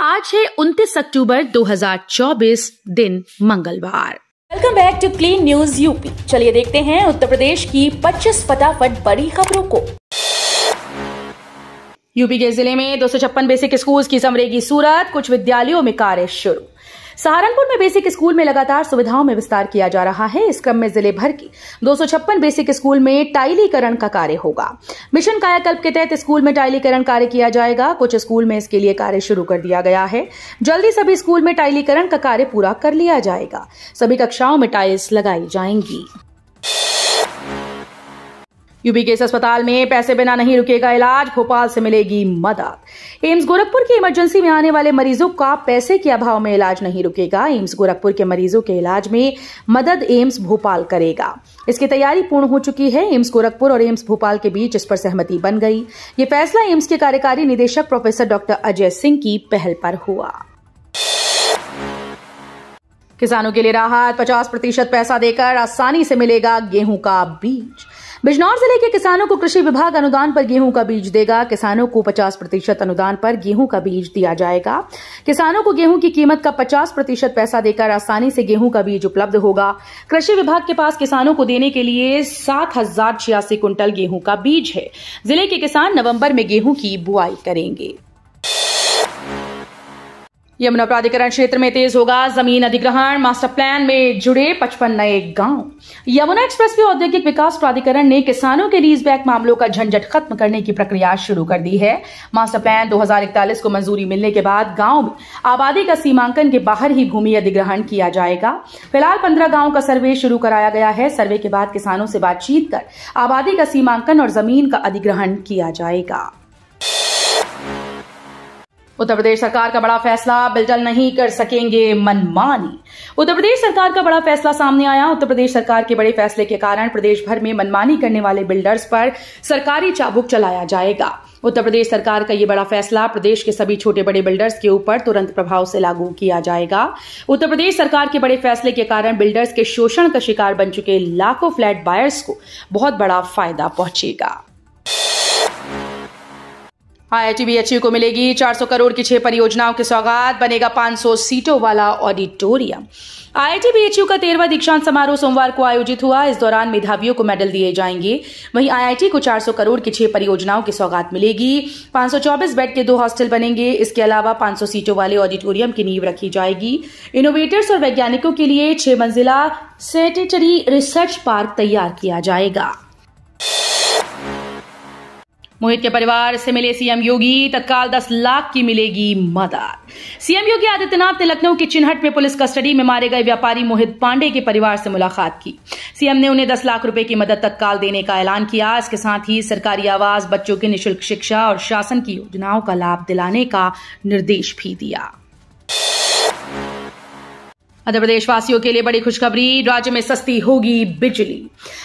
आज है 29 अक्टूबर 2024 दिन मंगलवार welcome back to clean news UP चलिए देखते हैं उत्तर प्रदेश की 25 फटाफट बड़ी खबरों को यूपी के जिले में दो बेसिक स्कूल की समरेगी सूरत कुछ विद्यालयों में कार्य शुरू सहारनपुर में बेसिक स्कूल में लगातार सुविधाओं में विस्तार किया जा रहा है इस क्रम में जिले भर की दो बेसिक स्कूल में टाइलीकरण का कार्य होगा मिशन कायाकल्प के तहत स्कूल में टाइलीकरण कार्य किया जाएगा कुछ स्कूल में इसके लिए कार्य शुरू कर दिया गया है जल्दी सभी स्कूल में टाइलीकरण का कार्य पूरा कर लिया जाएगा सभी कक्षाओं में टाइल्स लगाई जाएंगी यूपी के इस अस्पताल में पैसे बिना नहीं रुकेगा इलाज भोपाल से मिलेगी मदद एम्स गोरखपुर की इमरजेंसी में आने वाले मरीजों का पैसे के अभाव में इलाज नहीं रुकेगा एम्स गोरखपुर के मरीजों के इलाज में मदद एम्स भोपाल करेगा इसकी तैयारी पूर्ण हो चुकी है एम्स गोरखपुर और एम्स भोपाल के बीच इस पर सहमति बन गई ये फैसला एम्स के कार्यकारी निदेशक प्रोफेसर डॉक्टर अजय सिंह की पहल पर हुआ किसानों के लिए राहत 50 प्रतिशत पैसा देकर आसानी से मिलेगा गेहूं का बीज बिजनौर जिले के किसानों को कृषि विभाग अनुदान पर गेहूं का बीज देगा किसानों को 50 प्रतिशत अनुदान पर गेहूं का बीज दिया जाएगा किसानों को गेहूं की कीमत का 50 प्रतिशत पैसा देकर आसानी से गेहूं का बीज उपलब्ध होगा कृषि विभाग के पास किसानों को देने के लिए सात हजार छियासी क्विंटल गेहूं का बीज है जिले के किसान नवम्बर में गेहूं की बुआई करेंगे यमुना प्राधिकरण क्षेत्र में तेज होगा जमीन अधिग्रहण मास्टर प्लान में जुड़े पचपन नए गांव यमुना एक्सप्रेस वे औद्योगिक विकास प्राधिकरण ने किसानों के बैक मामलों का झंझट खत्म करने की प्रक्रिया शुरू कर दी है मास्टर प्लान 2041 को मंजूरी मिलने के बाद गांव में आबादी का सीमांकन के बाहर ही भूमि अधिग्रहण किया जाएगा फिलहाल पंद्रह गांव का सर्वे शुरू कराया गया है सर्वे के बाद किसानों से बातचीत कर आबादी का सीमांकन और जमीन का अधिग्रहण किया जाएगा उत्तर प्रदेश सरकार का बड़ा फैसला बिल्डल नहीं कर सकेंगे मनमानी उत्तर प्रदेश सरकार का बड़ा फैसला सामने आया उत्तर प्रदेश सरकार के बड़े फैसले के कारण प्रदेश भर में मनमानी करने वाले बिल्डर्स पर सरकारी चाबुक चलाया जाएगा उत्तर प्रदेश सरकार का यह बड़ा फैसला प्रदेश के सभी छोटे बड़े बिल्डर्स के ऊपर तुरंत प्रभाव से लागू किया जाएगा उत्तर प्रदेश सरकार के बड़े फैसले के कारण बिल्डर्स के शोषण का शिकार बन चुके लाखों फ्लैट बायर्स को बहुत बड़ा फायदा पहुंचेगा आईआईटी बीएचयू को मिलेगी 400 करोड़ की छह परियोजनाओं के सौगात बनेगा 500 सीटों वाला ऑडिटोरियम आईआईटी का तेरहवा दीक्षांत समारोह सोमवार को आयोजित हुआ इस दौरान मेधावियों को मेडल दिए जाएंगे वहीं आईआईटी को 400 करोड़ की छह परियोजनाओं की सौगात मिलेगी 524 बेड के दो हॉस्टल बनेंगे इसके अलावा 500 सीटों वाले ऑडिटोरियम की नींव रखी जाएगी इनोवेटर्स और वैज्ञानिकों के लिए छह मंजिला सेटेटरी रिसर्च पार्क तैयार किया जाएगा मोहित के परिवार से मिले सीएम योगी तत्काल 10 लाख की मिलेगी मदद सीएम योगी आदित्यनाथ ने लखनऊ के चिन्हट में पुलिस कस्टडी में मारे गए व्यापारी मोहित पांडे के परिवार से मुलाकात की सीएम ने उन्हें 10 लाख रुपए की मदद तत्काल देने का ऐलान किया इसके साथ ही सरकारी आवास बच्चों के निःशुल्क शिक्षा और शासन की योजनाओं का लाभ दिलाने का निर्देश भी दिया मध्य प्रदेश वासियों के लिए बड़ी खुशखबरी राज्य में सस्ती होगी बिजली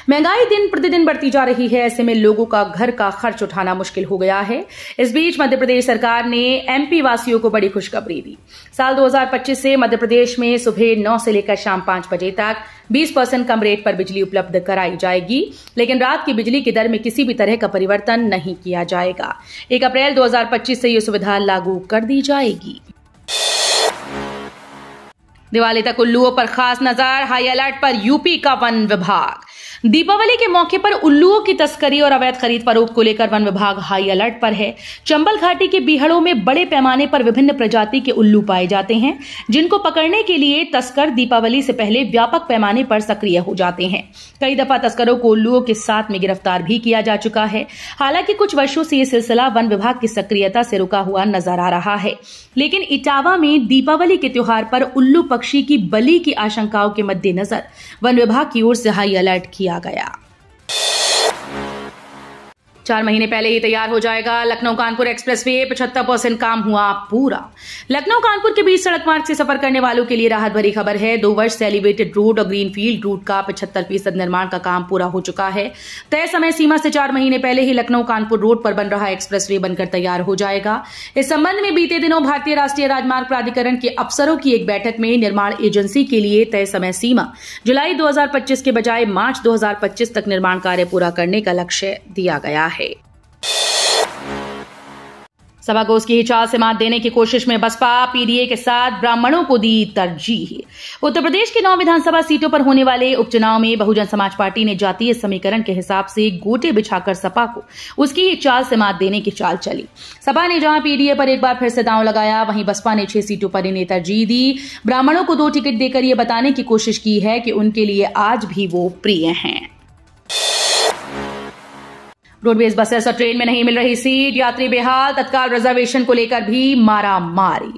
महंगाई दिन प्रतिदिन बढ़ती जा रही है ऐसे में लोगों का घर का खर्च उठाना मुश्किल हो गया है इस बीच मध्य प्रदेश सरकार ने एमपी वासियों को बड़ी खुशखबरी दी साल 2025 से मध्य प्रदेश में सुबह नौ से लेकर शाम पांच बजे तक 20 परसेंट कम रेट पर बिजली उपलब्ध कराई जाएगी लेकिन रात की बिजली की दर में किसी भी तरह का परिवर्तन नहीं किया जाएगा एक अप्रैल 2025 से यह सुविधा लागू कर दी जाएगी दिवाली तक उल्लुओं पर खास नजर हाई अलर्ट पर यूपी का वन विभाग दीपावली के मौके पर उल्लुओं की तस्करी और अवैध खरीद रोक को लेकर वन विभाग हाई अलर्ट पर है चंबल घाटी के बीहड़ों में बड़े पैमाने पर विभिन्न प्रजाति के उल्लू पाए जाते हैं जिनको पकड़ने के लिए तस्कर दीपावली से पहले व्यापक पैमाने पर सक्रिय हो जाते हैं कई दफा तस्करों को उल्लुओं के साथ में गिरफ्तार भी किया जा चुका है हालांकि कुछ वर्षो से यह सिलसिला वन विभाग की सक्रियता से रुका हुआ नजर आ रहा है लेकिन इटावा में दीपावली के त्यौहार पर उल्लू पक्ष पक्षी की बलि की आशंकाओं के मद्देनजर वन विभाग की ओर से हाई अलर्ट किया गया चार महीने पहले ही तैयार हो जाएगा लखनऊ कानपुर एक्सप्रेस वे पचहत्तर परसेंट काम हुआ पूरा लखनऊ कानपुर के बीच सड़क मार्ग से सफर करने वालों के लिए राहत भरी खबर है दो वर्ष से एलिवेटेड रोड और ग्रीन फील्ड रूट का पचहत्तर फीसद निर्माण का काम पूरा हो चुका है तय समय सीमा से चार महीने पहले ही लखनऊ कानपुर रोड पर बन रहा एक्सप्रेस वे बनकर तैयार हो जाएगा इस संबंध में बीते दिनों भारतीय राष्ट्रीय राजमार्ग प्राधिकरण के अफसरों की एक बैठक में निर्माण एजेंसी के लिए तय समय सीमा जुलाई दो के बजाय मार्च दो तक निर्माण कार्य पूरा करने का लक्ष्य दिया गया है है को उसकी हिचाल से मात देने की कोशिश में बसपा पीडीए के साथ ब्राह्मणों को दी तरजीह उत्तर प्रदेश की नौ विधानसभा सीटों पर होने वाले उपचुनाव में बहुजन समाज पार्टी ने जातीय समीकरण के हिसाब से गोटे बिछाकर सपा को उसकी हिचाल चाल से मात देने की चाल चली सपा ने जहां पीडीए पर एक बार फिर से दांव लगाया वहीं बसपा ने छह सीटों पर इन्हें तरजीह दी ब्राह्मणों को दो टिकट देकर यह बताने की कोशिश की है कि उनके लिए आज भी वो प्रिय हैं रोडवेज बसेस और ट्रेन में नहीं मिल रही सीट यात्री बेहाल तत्काल रिजर्वेशन को लेकर भी मारा मारी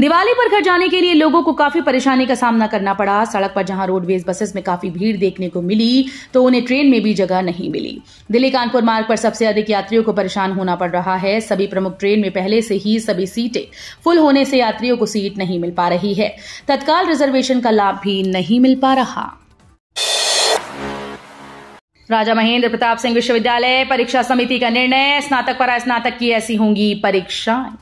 दिवाली पर घर जाने के लिए लोगों को काफी परेशानी का सामना करना पड़ा सड़क पर जहां रोडवेज बसेस में काफी भीड़ देखने को मिली तो उन्हें ट्रेन में भी जगह नहीं मिली दिल्ली कानपुर मार्ग पर सबसे अधिक यात्रियों को परेशान होना पड़ रहा है सभी प्रमुख ट्रेन में पहले से ही सभी सीटें फुल होने से यात्रियों को सीट नहीं मिल पा रही है तत्काल रिजर्वेशन का लाभ भी नहीं मिल पा रहा राजा महेंद्र प्रताप सिंह विश्वविद्यालय परीक्षा समिति का निर्णय स्नातक पर स्नातक की ऐसी होंगी परीक्षाएं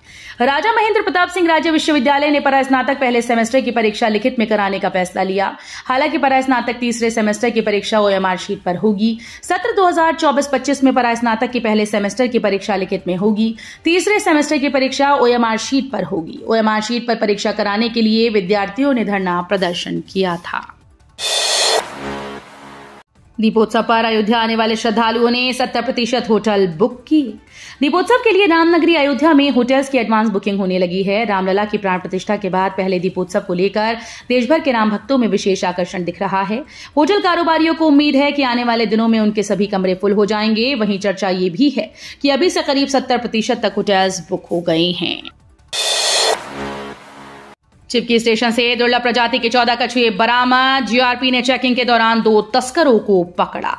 राजा महेंद्र प्रताप सिंह राज्य विश्वविद्यालय ने परास्नातक पहले सेमेस्टर की परीक्षा लिखित में कराने का फैसला लिया हालांकि परास्नातक तीसरे सेमेस्टर की परीक्षा ओएमआर शीट पर होगी सत्र 2024-25 में परास्नातक की पहले सेमेस्टर की परीक्षा लिखित में होगी तीसरे सेमेस्टर की परीक्षा ओएमआर शीट पर होगी ओएमआर शीट पर परीक्षा कराने के लिए विद्यार्थियों ने धरना प्रदर्शन किया था दीपोत्सव पर अयोध्या आने वाले श्रद्धालुओं ने सत्तर प्रतिशत होटल बुक किए दीपोत्सव के लिए रामनगरी अयोध्या में होटल्स की एडवांस बुकिंग होने लगी है रामलला की प्राण प्रतिष्ठा के बाद पहले दीपोत्सव को लेकर देशभर के राम भक्तों में विशेष आकर्षण दिख रहा है होटल कारोबारियों को उम्मीद है कि आने वाले दिनों में उनके सभी कमरे फुल हो जाएंगे वहीं चर्चा ये भी है कि अभी से करीब सत्तर प्रतिशत तक होटल्स बुक हो गए हैं चिपकी स्टेशन से दुर्लभ प्रजाति के चौदह कछुए बरामद जीआरपी ने चेकिंग के दौरान दो तस्करों को पकड़ा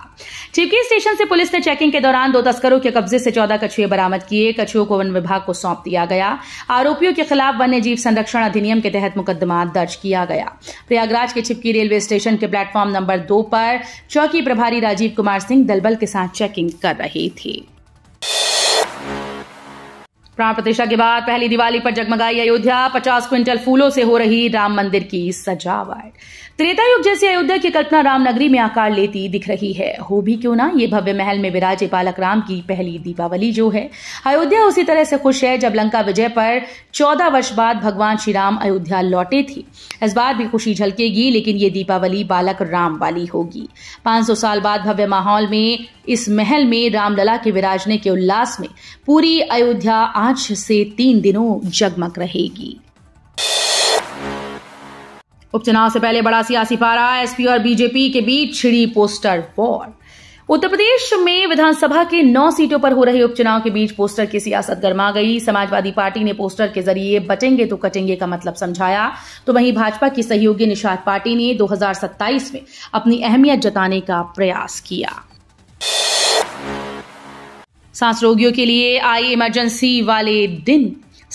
चिपकी स्टेशन से पुलिस ने चेकिंग के दौरान दो तस्करों के कब्जे से चौदह कछुए बरामद किए कछुओं को वन विभाग को सौंप दिया गया आरोपियों के खिलाफ वन्य जीव संरक्षण अधिनियम के तहत मुकदमा दर्ज किया गया प्रयागराज के छिपकी रेलवे स्टेशन के प्लेटफॉर्म नंबर दो पर चौकी प्रभारी राजीव कुमार सिंह दलबल के साथ चेकिंग कर रही थी प्राण प्रतिष्ठा के बाद पहली दिवाली पर जगमगाई अयोध्या पचास क्विंटल फूलों से हो रही राम मंदिर की सजावट त्रेता युग जैसी अयोध्या की कल्पना रामनगरी में आकार लेती दिख रही है हो भी क्यों ना ये भव्य महल में विराजे बालक राम की पहली दीपावली जो है अयोध्या उसी तरह से खुश है जब लंका विजय पर चौदह वर्ष बाद भगवान श्री राम अयोध्या लौटे थे इस बार भी खुशी झलकेगी लेकिन ये दीपावली बालक राम वाली होगी पांच साल बाद भव्य माहौल में इस महल में रामलला के विराजने के उल्लास में पूरी अयोध्या आज से तीन दिनों जगमग रहेगी उपचुनाव से पहले बड़ा सियासी पारा एसपी और बीजेपी के बीच छिड़ी पोस्टर वॉर उत्तर प्रदेश में विधानसभा के नौ सीटों पर हो रहे उपचुनाव के बीच पोस्टर की सियासत गर्मा गई समाजवादी पार्टी ने पोस्टर के जरिए बचेंगे तो कटेंगे का मतलब समझाया तो वहीं भाजपा की सहयोगी निषाद पार्टी ने 2027 में अपनी अहमियत जताने का प्रयास किया सांस रोगियों के लिए आई इमरजेंसी वाले दिन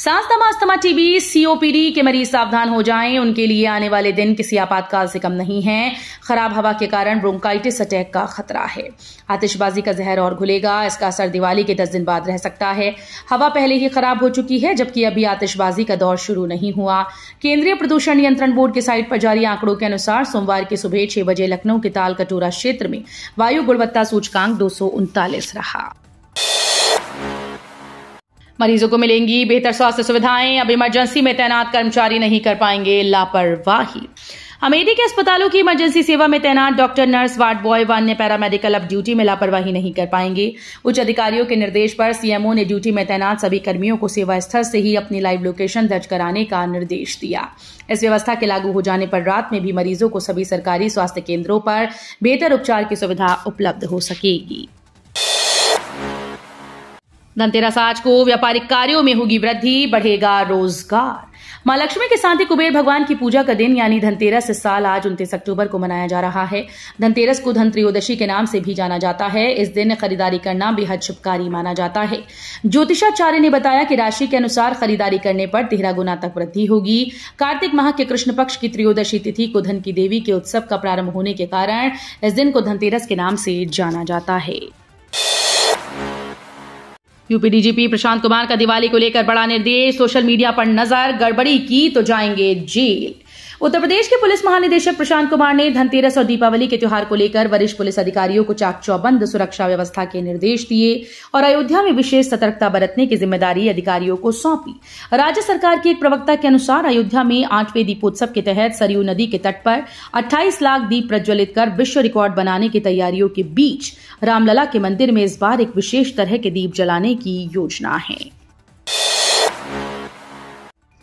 सांस तमा अस्थमा टीबी सीओपीडी के मरीज सावधान हो जाएं उनके लिए आने वाले दिन किसी आपातकाल से कम नहीं है खराब हवा के कारण ब्रोंकाइटिस अटैक का खतरा है आतिशबाजी का जहर और घुलेगा इसका असर दिवाली के दस दिन बाद रह सकता है हवा पहले ही खराब हो चुकी है जबकि अभी आतिशबाजी का दौर शुरू नहीं हुआ केंद्रीय प्रदूषण नियंत्रण बोर्ड की साइट पर जारी आंकड़ों के अनुसार सोमवार की सुबह छह बजे लखनऊ के ताल कटोरा क्षेत्र में वायु गुणवत्ता सूचकांक दो रहा मरीजों को मिलेंगी बेहतर स्वास्थ्य सुविधाएं अब इमरजेंसी में तैनात कर्मचारी नहीं कर पाएंगे लापरवाही अमेठी के अस्पतालों की इमरजेंसी सेवा में तैनात डॉक्टर नर्स वार्ड बॉय व अन्य पैरामेडिकल अब ड्यूटी में लापरवाही नहीं कर पाएंगे उच्च अधिकारियों के निर्देश पर सीएमओ ने ड्यूटी में तैनात सभी कर्मियों को सेवा स्थल से ही अपनी लाइव लोकेशन दर्ज कराने का निर्देश दिया इस व्यवस्था के लागू हो जाने पर रात में भी मरीजों को सभी सरकारी स्वास्थ्य केंद्रों पर बेहतर उपचार की सुविधा उपलब्ध हो सकेगी धनतेरस आज को व्यापारिक कार्यों में होगी वृद्धि बढ़ेगा रोजगार माँ लक्ष्मी के साथ ही कुबेर भगवान की पूजा का दिन यानी धनतेरस इस साल आज उनतीस अक्टूबर को मनाया जा रहा है धनतेरस को धन त्रयोदशी के नाम से भी जाना जाता है इस दिन खरीदारी करना बेहद शुभकारी माना जाता है ज्योतिषाचार्य ने बताया कि राशि के अनुसार खरीदारी करने पर तेरह गुना तक वृद्धि होगी कार्तिक माह के कृष्ण पक्ष की त्रयोदशी तिथि को धन की देवी के उत्सव का प्रारंभ होने के कारण इस दिन को धनतेरस के नाम से जाना जाता है यूपी डीजीपी प्रशांत कुमार का दिवाली को लेकर बड़ा निर्देश सोशल मीडिया पर नजर गड़बड़ी की तो जाएंगे जेल उत्तर प्रदेश के पुलिस महानिदेशक प्रशांत कुमार ने धनतेरस और दीपावली के त्योहार को लेकर वरिष्ठ पुलिस अधिकारियों को चाक चौबंद सुरक्षा व्यवस्था के निर्देश दिए और अयोध्या में विशेष सतर्कता बरतने की जिम्मेदारी अधिकारियों को सौंपी राज्य सरकार के एक प्रवक्ता के अनुसार अयोध्या में आठवें दीपोत्सव के तहत सरयू नदी के तट पर अट्ठाईस लाख दीप प्रज्वलित कर विश्व रिकॉर्ड बनाने की तैयारियों के बीच रामलला के मंदिर में इस बार एक विशेष तरह के दीप जलाने की योजना है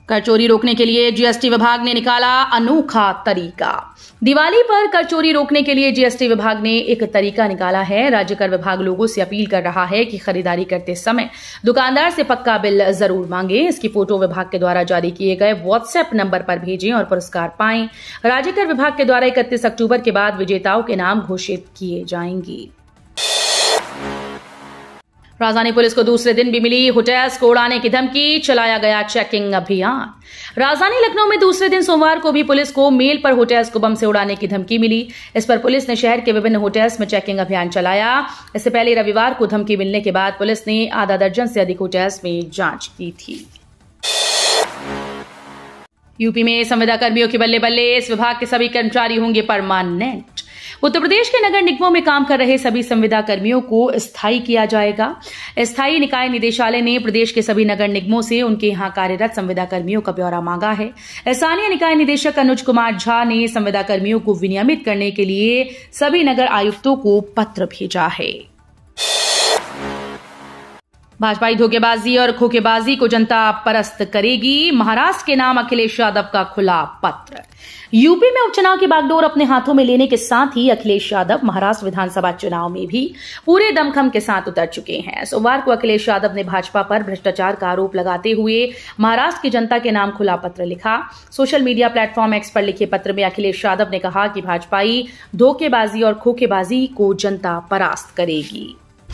कर चोरी रोकने के लिए जीएसटी विभाग ने निकाला अनोखा तरीका दिवाली पर कर चोरी रोकने के लिए जीएसटी विभाग ने एक तरीका निकाला है राज्य कर विभाग लोगों से अपील कर रहा है कि खरीदारी करते समय दुकानदार से पक्का बिल जरूर मांगे इसकी फोटो विभाग के द्वारा जारी किए गए व्हाट्सएप नंबर पर भेजें और पुरस्कार पाएं राज्य कर विभाग के द्वारा इकतीस अक्टूबर के बाद विजेताओं के नाम घोषित किए जाएंगे राजधानी पुलिस को दूसरे दिन भी मिली होटेल्स को उड़ाने की धमकी चलाया गया चेकिंग अभियान राजधानी लखनऊ में दूसरे दिन सोमवार को भी पुलिस को मेल पर होटेल्स को बम से उड़ाने की धमकी मिली इस पर पुलिस ने शहर के विभिन्न होटल्स में चेकिंग अभियान चलाया इससे पहले रविवार को धमकी मिलने के बाद पुलिस ने आधा दर्जन से अधिक होटेल्स में जांच की थी यूपी में संविदा कर्मियों के बल्ले बल्ले इस विभाग के सभी कर्मचारी होंगे परमानेंट उत्तर प्रदेश के नगर निगमों में काम कर रहे सभी संविदा कर्मियों को स्थायी किया जाएगा स्थायी निकाय निदेशालय ने प्रदेश के सभी नगर निगमों से उनके यहां कार्यरत संविदा कर्मियों का ब्यौरा मांगा है स्थानीय निकाय निदेशक अनुज कुमार झा ने संविदा कर्मियों को विनियमित करने के लिए सभी नगर आयुक्तों को पत्र भेजा है भाजपाई धोखेबाजी और खोखेबाजी को जनता परस्त करेगी महाराष्ट्र के नाम अखिलेश यादव का खुला पत्र यूपी में उपचुनाव की बागडोर अपने हाथों में लेने के साथ ही अखिलेश यादव महाराष्ट्र विधानसभा चुनाव में भी पूरे दमखम के साथ उतर चुके हैं सोमवार को अखिलेश यादव ने भाजपा पर भ्रष्टाचार का आरोप लगाते हुए महाराष्ट्र की जनता के नाम खुला पत्र लिखा सोशल मीडिया प्लेटफॉर्म एक्स पर लिखे पत्र में अखिलेश यादव ने कहा कि भाजपाई धोखेबाजी और खोखेबाजी को जनता परास्त करेगी